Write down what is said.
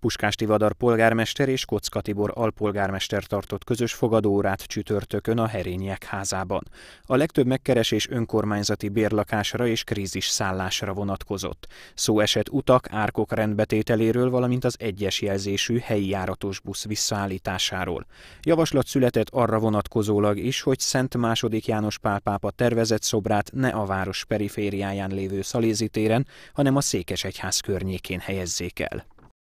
Puskás Tivadar polgármester és Kocka Tibor alpolgármester tartott közös fogadóórát csütörtökön a Herények házában. A legtöbb megkeresés önkormányzati bérlakásra és krízis szállásra vonatkozott. Szó esett utak, árkok rendbetételéről, valamint az egyes jelzésű helyi járatos busz visszaállításáról. Javaslat született arra vonatkozólag is, hogy Szent II. János Pál pápa tervezett szobrát ne a város perifériáján lévő szalézitéren, hanem a Székesegyház környékén helyezzék el.